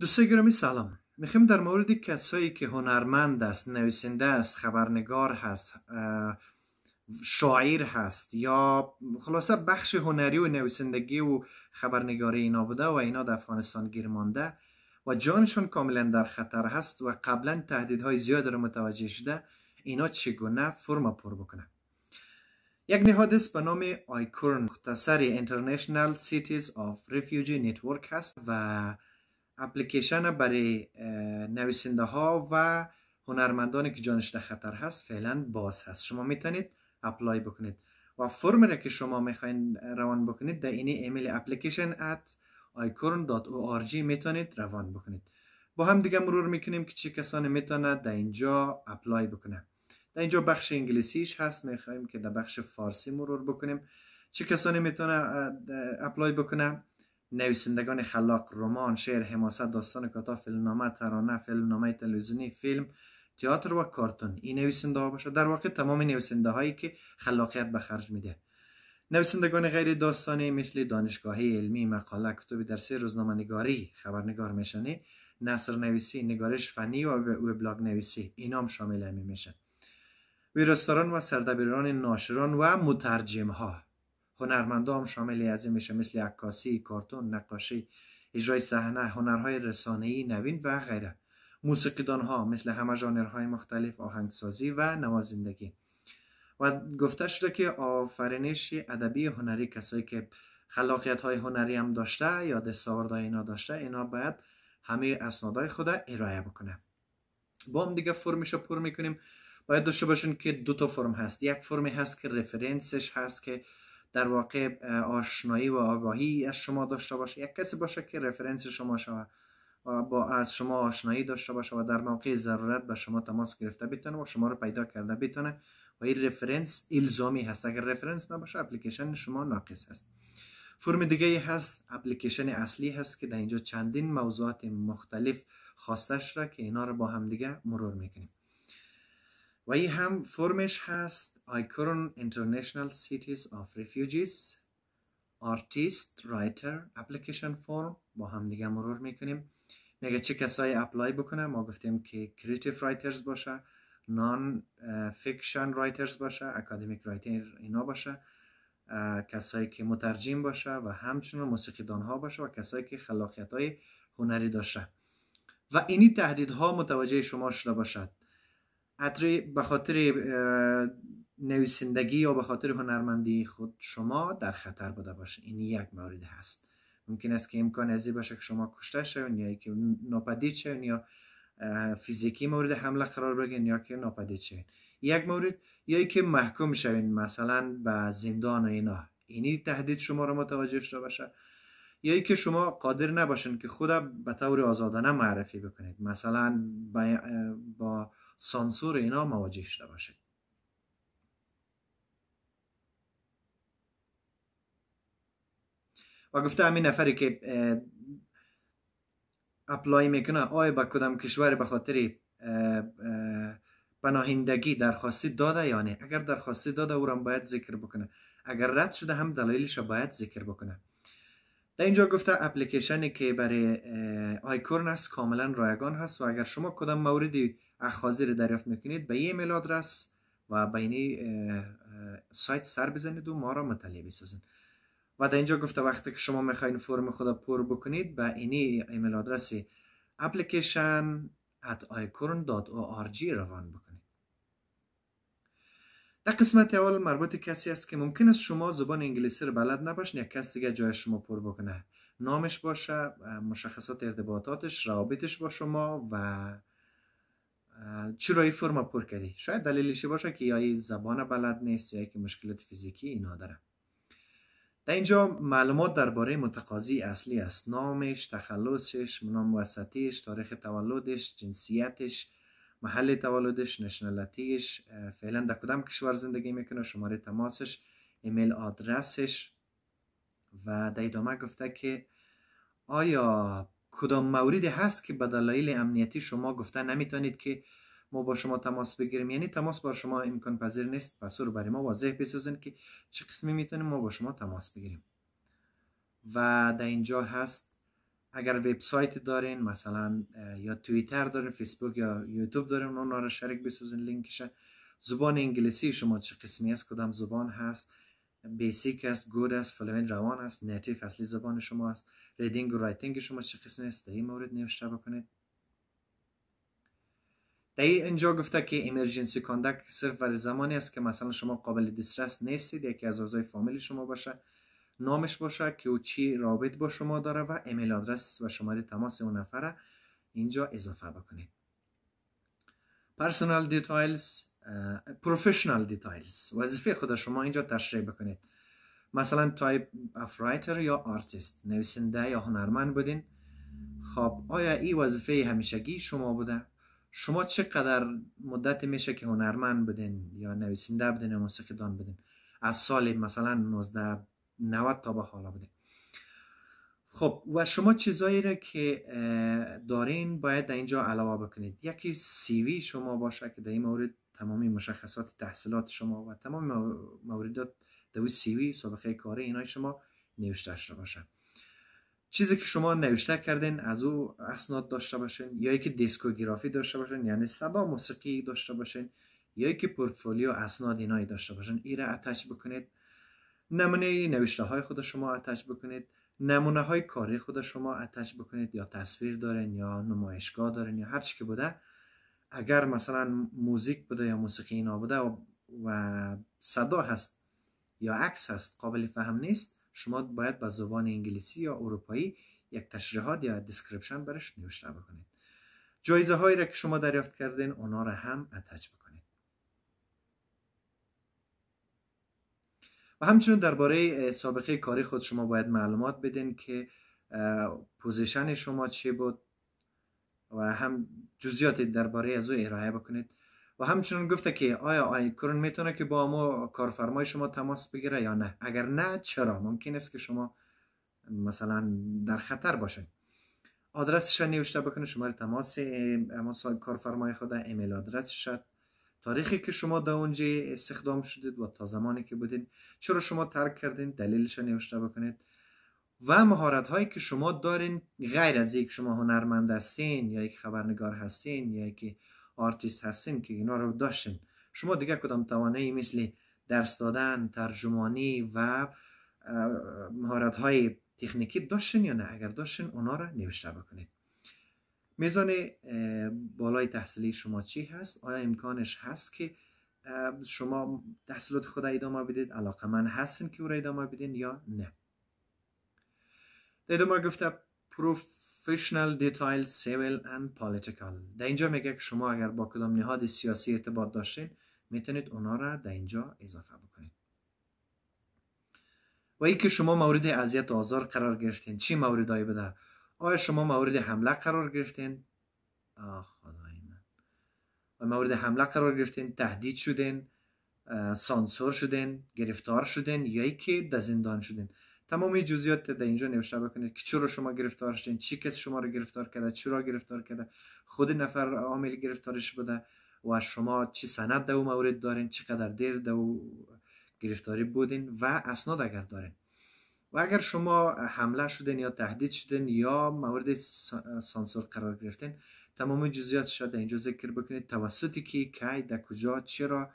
دوستای گرامی سلام میخوایم در مورد کسایی که هنرمند است نویسنده است خبرنگار هست شاعر هست یا خلاصه بخش هنری و نویسندگی و خبرنگاری اینا بوده و اینا در افغانستان گیر مانده و جانشون کاملا در خطر هست و قبلا تهدیدهای زیاد رو متوجه شده اینا چگونه فرم پر بکنه یک نهاد به نام آیکورن مختصر International Cities of Refugee Network هست و اپلیکیشن برای نویسنده ها و هنرمندانی که جانش در خطر هست فعلا باز هست شما میتونید اپلای بکنید و فرم را که شما میخواین روان بکنید در اینی ایمیل اپلیکیشن at icon.org میتونید روان بکنید با هم دیگه مرور میکنیم که چه کسانی میتونه در اینجا اپلای بکنه. در اینجا بخش انگلیسیش هست میخوایم که در بخش فارسی مرور بکنیم چه کسانی میتونه اپلای بکنه نویسندگان خلاق رمان شعر حماسه، داستان کوتاه فیلمنامه ترانه فیلمنامه تلویزیونی فیلم تئاتر و کارتون این نویسنده ها باشه در واقع تمام نویسنده هایی که خلاقیت به خرج میده نویسندگان غیر داستانی مثل دانشگاهی علمی مقاله کتب درسی نگاری، خبرنگار میشنه نصر نویسی نگارش فنی و وبلاگ نویسی اینام شامل میشن و سردبیران ناشران و مترجم ها هنرمندا هم شامل از میشه مثل عکاسی، کارتون، نقاشی، اجرای صحنه، هنرهای رسانه‌ای نوین و غیره. موسیقیدان ها مثل همه ژانرهای مختلف آهنگسازی و نوازندگی و گفته شده که آفرینش ادبی هنری کسایی که خلاقیت های هنری هم داشته یا دستاوردهای اینا داشته اینا باید همه اسنادهای خود ارائه بکنه با هم دیگه فرمش پر میکنیم باید داشته باشین که دو تا فرم هست یک فرمی هست که رفرنسش هست که در واقع آشنایی و آگاهی از شما داشته باشه یک کسی باشه که رفرنس شما شود با از شما آشنایی داشته باشه و در موقع ضرورت به شما تماس گرفته بتونه و شما رو پیدا کرده بتونه و این رفرنس الزامی هست اگر رفرنس نباشه اپلیکیشن شما ناقص هست فرم دیگه ای هست اپلیکیشن اصلی هست که در اینجا چندین موضوعات مختلف خواستش را که اینا رو با هم دیگه مرور میکنیم و این هم فرمش هست آیکرون International Cities of Refugees آرتیست رایتر اپلیکیشن فرم با هم دیگه مرور میکنیم میگه چه کسایی اپلای بکنه ما گفتیم که کریتیو رایترز باشه نان فیکشن رایترز باشه اکادمیک رایتر اینا باشه کسایی که مترجم باشه و همچنان موسیقیدان ها باشه و کسایی که خلاقیت های هنری داشته و اینی تهدیدها متوجه شما شده باشد حتی به خاطر نویسندگی یا به خاطر هنرمندی خود شما در خطر بوده باشه این یک مورد هست ممکن است که امکان ازی باشه که شما کشته شوید یا که ناپدید شوین یا فیزیکی مورد حمله قرار بگیرین یا که ناپدید شوید یک مورد یا که محکوم شوین مثلا به زندان و اینا اینی تهدید شما رو متوجه شده باشه یا که شما قادر نباشین که خود به طور آزادانه معرفی بکنید مثلا با سانسور اینا مواجه شده باشه و گفته همین نفری که اپلای میکنه آیا با کدام کشور به خاطر پناهندگی درخواستی داده یا نه اگر درخواستی داده او باید ذکر بکنه اگر رد شده هم دلایلش باید ذکر بکنه در اینجا گفته اپلیکیشنی که برای آیکورن است کاملا رایگان هست و اگر شما کدام موردی اخاذی رو دریافت میکنید به ایمیل آدرس و به این سایت سر بزنید و ما را مطلع بسازید و در اینجا گفته وقتی که شما میخواین فرم خود پر بکنید به اینی ایمیل آدرس اپلیکیشن at icorn.org روان بکنید در قسمت اول مربوط کسی است که ممکن است شما زبان انگلیسی رو بلد نباشین یا کس دیگه جای شما پر بکنه نامش باشه مشخصات ارتباطاتش روابطش با شما و چرا فرم پر کردی شاید دلیلشی باشه که یا زبان بلد نیست یا که مشکلات فیزیکی اینا داره در اینجا معلومات درباره متقاضی اصلی است نامش، تخلصش، نام وسطیش، تاریخ تولدش، جنسیتش، محل تولدش، نشنالتیش، فعلا در کدام کشور زندگی میکنه، شماره تماسش، ایمیل آدرسش و در ادامه گفته که آیا کدام موردی هست که به دلایل امنیتی شما گفته نمیتونید که ما با شما تماس بگیریم یعنی تماس با شما امکان پذیر نیست پس رو برای ما واضح بسازن که چه قسمی میتونیم ما با شما تماس بگیریم و در اینجا هست اگر وبسایت دارین مثلا یا توییتر دارین فیسبوک یا یوتیوب دارین اونا رو شریک بسازین لینکش زبان انگلیسی شما چه قسمی است کدام زبان هست بیسیک است گود است فلوئنت روان است نتیف اصلی زبان شما است ریدینگ و رایتینگ شما چه قسمی است در این مورد نوشته بکنید در اینجا گفته که ایمرجنسی کاندکت صرف برای زمانی است که مثلا شما قابل دسترس نیستید یکی از اعضای فامیل شما باشه نامش باشه که او چی رابط با شما داره و ایمیل آدرس و شماره تماس اون نفره اینجا اضافه بکنید پرسونال دیتایلز پروفیشنال دیتایلز وظیفه خود شما اینجا تشریح بکنید مثلا تایپ اف رایتر یا آرتیست نویسنده یا هنرمند بودین خب آیا این وظیفه همیشگی شما بوده شما چقدر مدت میشه که هنرمند بودین یا نویسنده بودین یا موسیقی دان بودین از سال مثلا 1990 تا به حالا بودین خب و شما چیزایی را که دارین باید در اینجا علاوه بکنید یکی سیوی شما باشه که در این مورد تمامی مشخصات تحصیلات شما و تمام موردات در سیوی سابقه کاری اینای شما نوشته شده باشه چیزی که شما نوشته کردین از او اسناد داشته باشین یا که دیسکوگرافی داشته باشین یعنی صدا موسیقی داشته باشین یا که پورتفولیو اسناد اینایی داشته باشین را اتچ بکنید نمونه نوشته های خود شما اتچ بکنید نمونه های کاری خود شما اتچ بکنید یا تصویر دارین یا نمایشگاه دارین یا هر چی که بوده اگر مثلا موزیک بوده یا موسیقی اینا بوده و صدا هست یا عکس هست قابل فهم نیست شما باید به زبان انگلیسی یا اروپایی یک تشریحات یا دیسکریپشن برش نوشته بکنید جایزه هایی را که شما دریافت کردین اونا را هم اتچ بکنید و همچنین درباره سابقه کاری خود شما باید معلومات بدین که پوزیشن شما چی بود و هم جزئیات درباره از او ارائه بکنید و همچنان گفته که آیا آیکرون میتونه که با ما کارفرمای شما تماس بگیره یا نه اگر نه چرا ممکن است که شما مثلا در خطر باشید آدرسش را نوشته بکنه شماره تماس اما کارفرمای خود ایمیل آدرسش تاریخی که شما در اونجا استخدام شدید و تا زمانی که بودین چرا شما ترک کردین دلیلش نوشته بکنید و مهارت هایی که شما دارین غیر از یک شما هنرمند هستین یا یک خبرنگار هستین یا یک آرتیست هستین که اینا رو داشتین شما دیگه کدام توانایی مثل درس دادن ترجمانی و مهارت های تکنیکی داشتین یا نه اگر داشتین اونا رو نوشته بکنید میزان بالای تحصیلی شما چی هست آیا امکانش هست که شما تحصیلات خود ادامه بدید علاقه من هستین که او را ادامه بدین یا نه دیده ما گفته پروفیشنل دیتایل سیویل اند پالیتیکال در اینجا میگه که شما اگر با کدام نهاد سیاسی ارتباط داشتین میتونید اونا را در اینجا اضافه بکنید و ای که شما مورد اذیت آزار قرار گرفتین چی موردهایی بده آیا شما مورد حمله قرار گرفتین آخ خدای من و مورد حمله قرار گرفتین تهدید شدین سانسور شدین گرفتار شدین یا ای که در زندان شدین تمام این جزئیات در اینجا نوشته بکنید که چرا شما گرفتار شدین چی کس شما رو گرفتار کرده چرا گرفتار کرده خود نفر عامل گرفتارش بوده و شما چی سند در دا مورد دارین چقدر دیر در گرفتاری بودین و اسناد اگر دارین و اگر شما حمله شدین یا تهدید شدین یا مورد سانسور قرار گرفتین تمام جزئیات شده اینجا ذکر بکنید توسطی کی کی در کجا چرا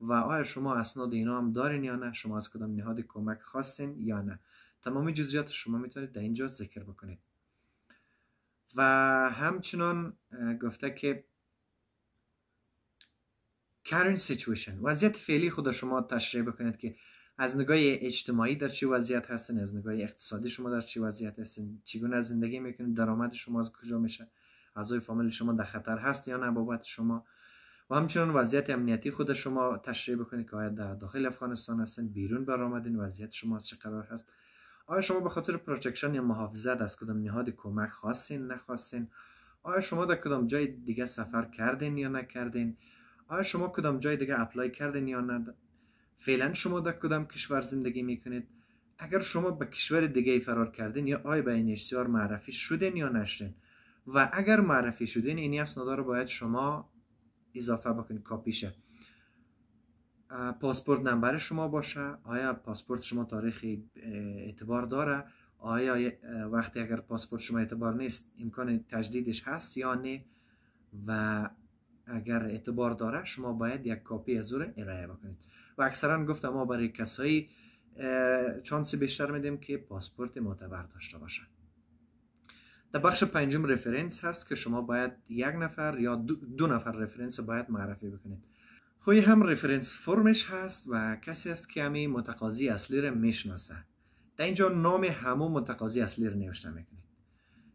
و آیا شما اسناد اینا هم دارین یا نه شما از کدام نهاد کمک خواستین یا نه تمامی جزئیات شما میتونید در اینجا ذکر بکنید و همچنان گفته که current situation وضعیت فعلی خود شما تشریح بکنید که از نگاه اجتماعی در چه وضعیت هستن از نگاه اقتصادی شما در چه وضعیت هستن چگونه زندگی میکنید درآمد شما از کجا میشه اعضای فامیل شما در خطر هست یا نه بابت شما و همچنان وضعیت امنیتی خود شما تشریح بکنید که آیا در داخل افغانستان هستن بیرون برآمدین وضعیت شما از چه قرار هست آیا شما به خاطر پروتکشن یا محافظت از کدام نهاد کمک خواستین نخواستین آیا شما در کدام جای دیگه سفر کردین یا نکردین آیا شما کدام جای دیگه اپلای کردین یا نه فعلا شما در کدام کشور زندگی میکنید اگر شما به کشور دیگه فرار کردین یا آیا به این معرفی شدین یا نشدین و اگر معرفی شدین این اسنادا رو باید شما اضافه بکنید کاپیشه پاسپورت نمبر شما باشه آیا پاسپورت شما تاریخ اعتبار داره آیا وقتی اگر پاسپورت شما اعتبار نیست امکان تجدیدش هست یا نه و اگر اعتبار داره شما باید یک کاپی از اون ارائه بکنید و اکثرا گفتم ما برای کسایی چانس بیشتر میدیم که پاسپورت معتبر داشته باشه در بخش پنجم رفرنس هست که شما باید یک نفر یا دو, دو نفر رفرنس باید معرفی بکنید خوی هم رفرنس فرمش هست و کسی است که همی متقاضی اصلی رو میشناسه در اینجا نام همو متقاضی اصلی رو نوشته میکنید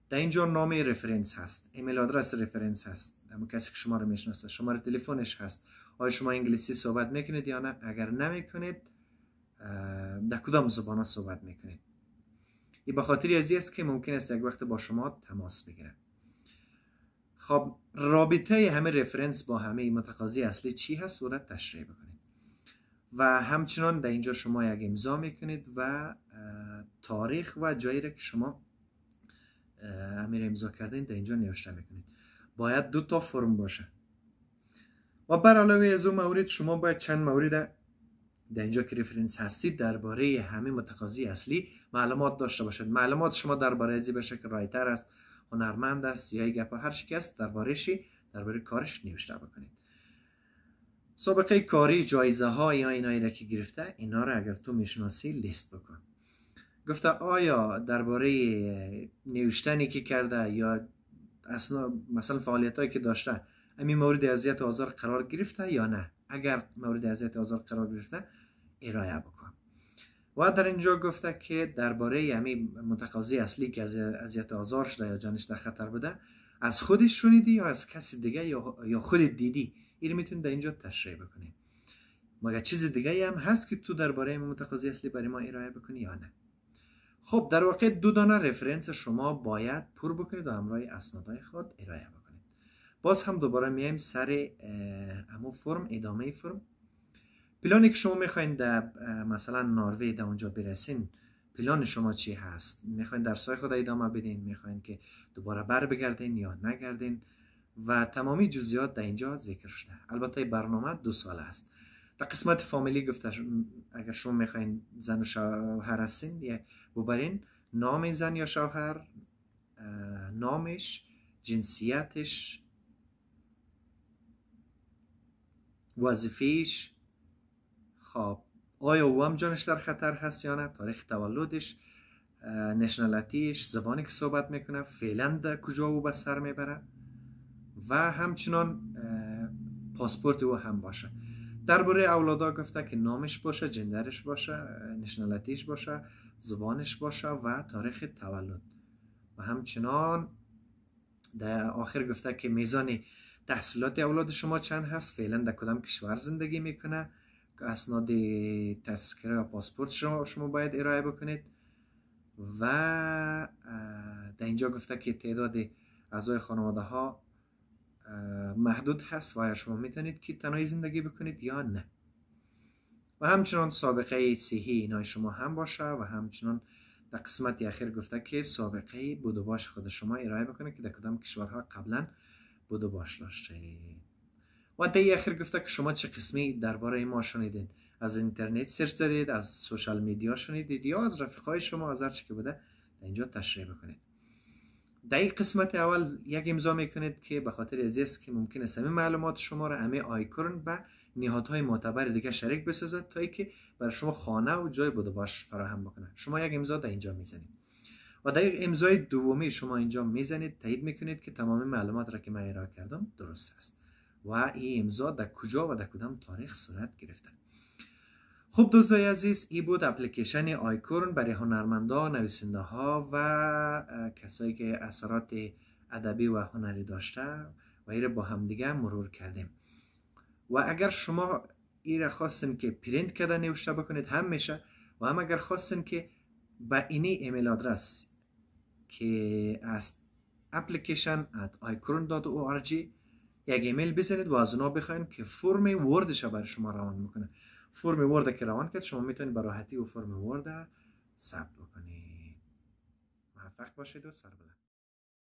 در اینجا نام رفرنس هست ایمیل آدرس رفرنس هست اما کسی که شما رو میشناسه شماره تلفنش هست آیا شما انگلیسی صحبت میکنید یا نه اگر نمیکنید در کدام زبان صحبت میکنید این به خاطر از است که ممکن است یک وقت با شما تماس بگیره خب رابطه همه رفرنس با همه متقاضی اصلی چی هست صورت تشریح بکنید و همچنان در اینجا شما یک امضا میکنید و تاریخ و جایی را که شما امیر امضا کردین در اینجا نوشته میکنید باید دو تا فرم باشه و بر علاوه از اون مورد شما باید چند مورد در اینجا که رفرنس هستید درباره همه متقاضی اصلی معلومات داشته باشد معلومات شما درباره ازی باشه که رایتر است هنرمند است یا گپ هر چی است دربارهشی درباره کارش نوشته بکنید سابقه کاری جایزه ها یا اینایی را که گرفته اینا را اگر تو میشناسی لیست بکن گفته آیا درباره نوشتنی که کرده یا اصلا مثلا فعالیت هایی که داشته امی مورد اذیت آزار قرار گرفته یا نه اگر مورد اذیت آزار قرار گرفته ارائه بکن و در اینجا گفته که درباره همین یعنی متقاضی اصلی که از ازیت آزار شده یا جانش در خطر بوده از خودش شنیدی یا از کسی دیگه یا خود دیدی این میتونید در اینجا تشریح بکنید مگر چیز دیگه هم هست که تو درباره این متقاضی اصلی برای ما ارائه بکنی یا نه خب در واقع دو دانه رفرنس شما باید پر بکنید و همراه اسنادهای خود ارائه بکنید باز هم دوباره میایم سر امو فرم ادامه فرم پلانی که شما میخواین در مثلا ناروی در اونجا برسین پلان شما چی هست میخواین در سای خود ادامه بدین میخواین که دوباره بر بگردین یا نگردین و تمامی جزئیات در اینجا ذکر شده البته برنامه دو سال است در قسمت فامیلی گفته اگر شما میخواین زن و شوهر هستین ببرین نام زن یا شوهر نامش جنسیتش وظیفیش خب آیا او هم جانش در خطر هست یا نه تاریخ تولدش نشنالتیش زبانی که صحبت میکنه فعلا در کجا او به سر میبره و همچنان پاسپورت او هم باشه در درباره اولادا گفته که نامش باشه جندرش باشه نشنالتیش باشه زبانش باشه و تاریخ تولد و همچنان در آخر گفته که میزان تحصیلات اولاد شما چند هست فعلا در کدام کشور زندگی میکنه اسناد تذکره و پاسپورت شما, شما باید ارائه بکنید و در اینجا گفته که تعداد اعضای خانواده ها محدود هست و یا شما میتونید که تنهایی زندگی بکنید یا نه و همچنان سابقه صحی اینای شما هم باشه و همچنان در قسمت اخیر گفته که سابقه بودو باش خود شما ارائه بکنید که در کدام کشورها قبلا بودو باش و ای اخیر گفته که شما چه قسمی درباره ما شنیدین از اینترنت سرچ زدید از سوشال میدیا شنیدید یا از رفیقای شما از هر چی که بوده در اینجا تشریح بکنید در این قسمت اول یک امضا میکنید که به خاطر از است که ممکن است همه معلومات شما را همه و به نهادهای معتبر دیگه شریک بسازد تا اینکه برای شما خانه و جای بوده باش فراهم بکنه شما یک امضا در اینجا میزنید و در امضای دومی شما اینجا میزنید تایید میکنید که تمام معلومات را که من ارائه کردم درست است و این امضا در کجا و در کدام تاریخ صورت گرفته خوب دوستای عزیز ای بود اپلیکیشن آیکورن برای هنرمندان نویسنده ها و کسایی که اثرات ادبی و هنری داشته و ایره با همدیگه مرور کردیم و اگر شما ایره خواستین که پرینت کرده نوشته بکنید هم میشه و هم اگر خواستین که به اینی ایمیل آدرس که از اپلیکیشن at icron.org یک ایمیل بزنید و از اونا بخواین که فرم وردش برای شما روان میکنه فرم ورد که روان کرد شما میتونید به راحتی و فرم ورد ثبت بکنید موفق باشید و سر بلند